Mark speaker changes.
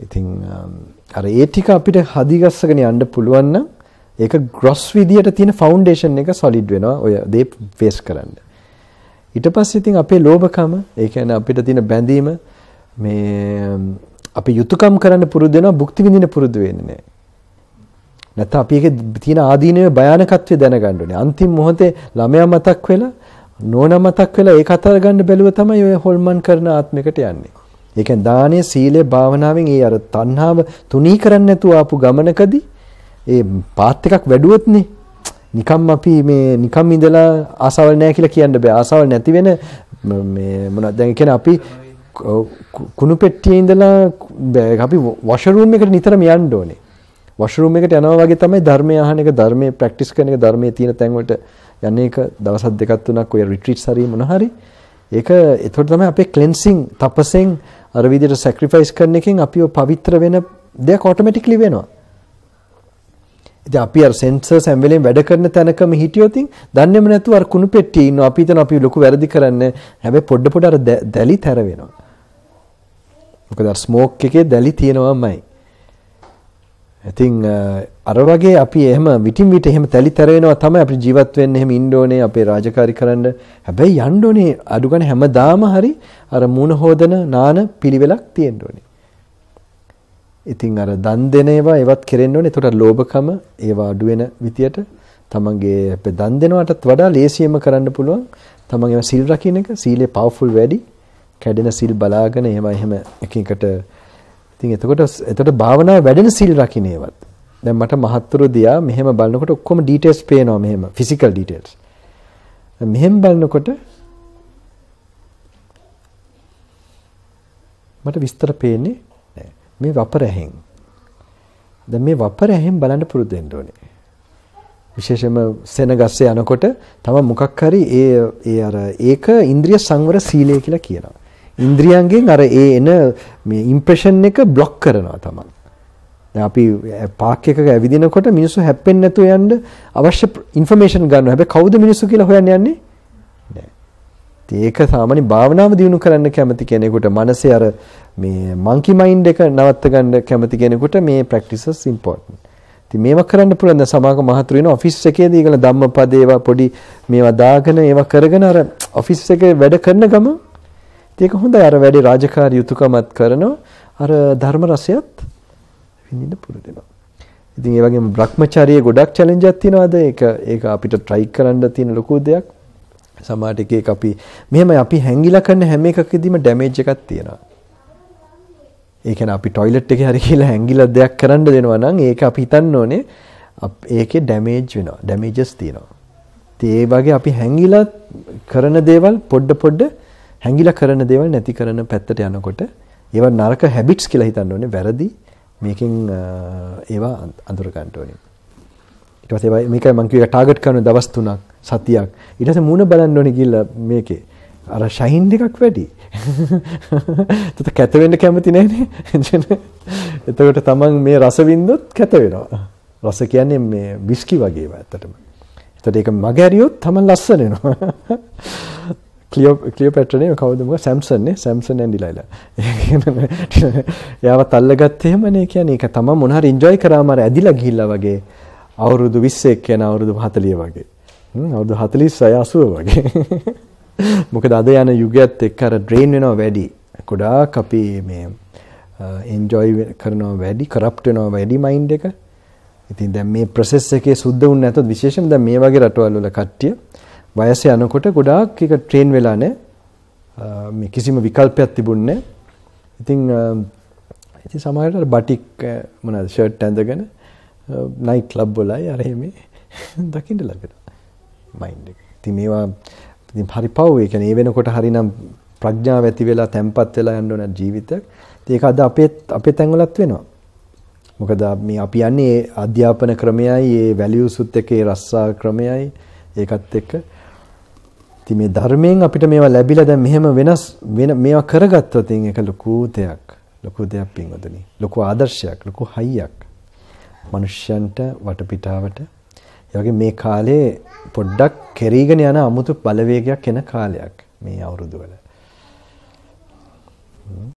Speaker 1: ඉතින් um, අර ඒ ටික අපිට හදිගස්සගෙන යන්න පුළුවන් නම් ඒක ග්‍රොස් විදියට තියෙන ෆවුන්ඩේෂන් එක සොලිඩ් වෙනවා ඔය දේ ෆේස් කරන්න. ඊට පස්සේ ඉතින් අපේ ලෝභකම, ඒ කියන්නේ අපිට තියෙන බැඳීම මේ um, අපි යුතුයකම් කරන්න පුරුදු වෙනවා භුක්ති විඳින පුරුදු වෙන්නේ නැහැ. නැත්නම් අපි ඒකේ තියෙන ආදීනවේ භයානකත්වය දැනගන්න ඕනේ. අන්තිම මොහොතේ ළමයා මතක් වෙලා නෝනා මතක් වෙලා ඒක අතර ගන්න බැලුව තමයි ඔය හොල්මන් කරන ආත්මයකට යන්නේ. ඒ කියන්නේ දානය, සීලය, භාවනාවෙන් ඒ අර තණ්හාව තුනී කරන්නේ නැතුව ආපු ගමනකදී ඒ පාත් එකක් වැඩුවොත්නේ නිකම් අපි මේ නිකම් ඉඳලා ආසාවල් නැහැ කියලා කියන්න බෑ. ආසාවල් නැති වෙන මේ මොනවද දැන් කියන්නේ අපි කුණු පෙට්ටියේ ඉඳලා අපි වොෂරූම් එකට නිතරම යන්න ඕනේ. වොෂරූම් එකට යනවා වගේ තමයි ධර්මය අහන එක, ධර්මයේ ප්‍රැක්ටිස් කරන එක, ධර්මයේ තියෙන තැන් වලට යන්නේ එක දවස් දෙකක් තුනක් ඔය රිට්‍රීට්ස් හරි මොන හරි ඒක ඒතකොට තමයි අපේ ක්ලෙන්සිං තපසෙන් අර විදිහට සැක්‍රිෆයිස් කරන එකෙන් අපිව පවිත්‍ර වෙන දෙයක් ඔටෝමැටිකලි වෙනවා. ඉතින් අපි අර සෙන්සර්ස් හැම වෙලෙම වැඩ කරන තැනකම හිටියොත් දන්නේම නැතුව අර කුණු පෙට්ටියේ ඉන්නවා. අපි හිතන අපි ලොකු වැරදි කරන්නේ. හැබැයි පොඩ පොඩ අර දැලි තැර වෙනවා. මොකද අර ස්මෝක් එකේ දැලි තියෙනවාමයි. ඉතින් අර වගේ අපි එහෙම විටින් විට එහෙම තැලිතර වෙනවා තමයි අපිට ජීවත් වෙන්න එහෙම ඉන්න ඕනේ අපේ රාජකාරී කරන්න. හැබැයි යන්න ඕනේ අඩු ගන්න හැමදාම හරි අර මූණ හොදන නාන පිළිවෙලක් තියෙන්න ඕනේ. ඉතින් අර දන් දෙන ඒවා ඒවත් කෙරෙන්න ඕනේ. ඒතකොට ලෝභකම ඒවා අඩු වෙන විදියට තමන්ගේ අපේ දන් දෙනවටත් වඩා ලේසියෙන්ම කරන්න පුළුවන්. තමන්ගේ සිල් රකින්න එක සීලේ පවර්ෆුල් වැඩි. කැඩෙන සිල් බලාගෙන ඒවා එහෙම එක එකට ඉතින් එතකොට එතකොට භාවනා වැඩෙන සීල් රකින්නේවත්. දැන් මට මහත්තුරු දියා මෙහෙම බලනකොට ඔක්කොම ඩීටේල්ස් පේනවා මෙහෙම ෆිසිකල් ඩීටේල්ස්. මෙහෙම බලනකොට මට විස්තර පේන්නේ නෑ. මේ වපර ඇහෙන්. දැන් මේ වපර ඇහෙන් බලන්න පුරුදු වෙන්න ඕනේ. විශේෂයෙන්ම සෙනගස්සේ යනකොට තම මොකක් හරි ඒ ඒ අර ඒක ඉන්ද්‍රිය සංවර සීලය කියලා කියනවා. ඉන්ද්‍රියන්ගෙන් අර ඒ එන මේ ඉම්ප්‍රෙෂන් එක બ્લોක් කරනවා තමයි. දැන් අපි පාක් එකක ඇවිදිනකොට මිනිස්සු හැප්පෙන්නේ නැතුව යන්න අවශ්‍ය ඉන්ෆර්මේෂන් ගන්නවා. හැබැයි කවුද මිනිස්සු කියලා හොයන්න යන්නේ? නෑ. ඒක සාමාන්‍ය භාවනාව දිනු කරන්න කැමති කෙනෙකුට මනසේ අර මේ මන්කි මයින්ඩ් එක නවත්ත ගන්න කැමති කෙනෙකුට මේ ප්‍රැක්ටිසස් ඉම්පෝටන්ට්. ඉතින් මේවා කරන්න පුළුවන් දැන් සමාජ මහතුරු වෙන ඔෆිස් එකේදී ඒගොල්ලෝ ධම්මපද ඒවා පොඩි මේවා දාගෙන ඒවා කරගෙන අර ඔෆිස් එකේ වැඩ කරන ගම ඉතින් ඒක හොඳයි අර වැඩි රාජකාරී යුතුයකමත් කරනවා. අර ධර්ම රසයත් විඳින්න පුරුදු වෙනවා. ඉතින් ඒ වගේම Brahmacharya ගොඩක් challenge එකක් තියෙනවාද? ඒක ඒක අපිට try කරන්න තියෙන ලොකු දෙයක්. සමහරට එක එක අපි මෙහෙම අපි හැංගිලා කරන හැම එකකදීම ඩැමේජ් එකක් තියෙනවා. ඒ කියන්නේ අපි টয়ලට් එකේ හරි කියලා හැංගිලා දෙයක් කරන්න දෙනවා නම් ඒක අපි හිතන්න ඕනේ ඒකේ ඩැමේජ් වෙනවා. ඩැමේජස් තියෙනවා. ඉතින් ඒ වගේ අපි හැංගිලා කරන දේවල් පොඩ පොඩ හැංගිලා කරන දේවල් නැති කරන පැත්තට යනකොට ඒවා නරක හැබිට්ස් කියලා හිතන්න ඕනේ වැරදි මේකෙන් ඒවා අඳුර ගන්න ඕනේ ඊට පස්සේ ඒවා මේකයි මම කියුවා ටාගට් කරන දවස් තුනක් සතියක් ඊට පස්සේ මූණ බලන්න ඕනේ කියලා මේකේ අර ෂයින් එකක් වැඩි. තත කැත වෙන්න කැමති නැහනේ. එතකොට තමන් මේ රස වින්දොත් කැත වෙනවා. රස කියන්නේ මේ විස්කි වගේ ඒවා ඇත්තටම. එතකොට ඒක මගහැරියොත් තමන් ලස්සන වෙනවා. ක්ලියෝ ක්ලියෝපැට්‍රා නේ කවුද මොකද සැම්සන් නේ සැම්සන් ඇන්ඩිලයිලා. එයාවත් අල්ලගත්තේ එහෙමනේ කියන්නේ ඒක තමයි මොන හරි එන්ජොයි කරාම අර ඇදිලා ගිහිල්ලා වගේ අවුරුදු 21 යන අවුරුදු 40 වගේ. අවුරුදු 46 80 වගේ. මොකද අද යන යුගයත් එක්ක අර ඩ්‍රේන් වෙනවා වැඩි. ගොඩාක් අපි මේ එන්ජොයි කරනවා වැඩි, කරප්ට් වෙනවා වැඩි මයින්ඩ් එක. ඉතින් දැන් මේ ප්‍රොසෙස් එකේ සුද්ධ වුණ නැතොත් විශේෂයෙන්ම දැන් මේ වගේ රටවල් වල කට්ටිය වයස යනකොට ගොඩාක් ඒක ට්‍රේන් වෙලා නැහැ. මේ කිසිම විකල්පයක් තිබුණේ නැහැ. ඉතින් ඉතින් සමහරවිට බටික් මොනවාද ෂර්ට් ඇඳගෙන නයිට් ක්ලබ් වලයි අර එමේ දකින්න ලඟට මයින්ඩ් එක. ඉතින් මේවා ඉතින් හරි පව් ඒ කියන්නේ ඒ වෙනකොට හරිනම් ප්‍රඥාව ඇති වෙලා තැම්පත් වෙලා යන්න ඕන ජීවිතයක්. ඉතින් ඒක අද අපේ අපේ තැන්වලත් වෙනවා. මොකද මේ අපි යන්නේ අධ්‍යාපන ක්‍රමයයි, ඒ වැලියුස් උත් එක්ක ඒ රස්සා ක්‍රමයයි ඒකත් එක්ක ඉතින් මේ ධර්මයෙන් අපිට මේවා ලැබිලා දැන් මෙහෙම වෙනස් වෙන මේවා කරගත්තොත් ඒක ලොකු දෙයක්. ලොකු දෙයක් පින්වතුනි. ලොකු ආදර්ශයක්, ලොකු හයියක්. මිනිස්යන්ට වටපිටාවට ඒ මේ කාලේ පොඩ්ඩක් කෙරීගෙන යන අමුතු බලවේගයක් එන කාලයක් මේ අවුරුදු වල.